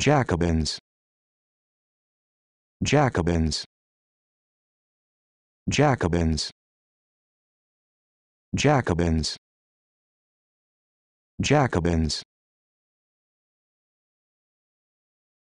Jacobins Jacobins Jacobins Jacobins Jacobins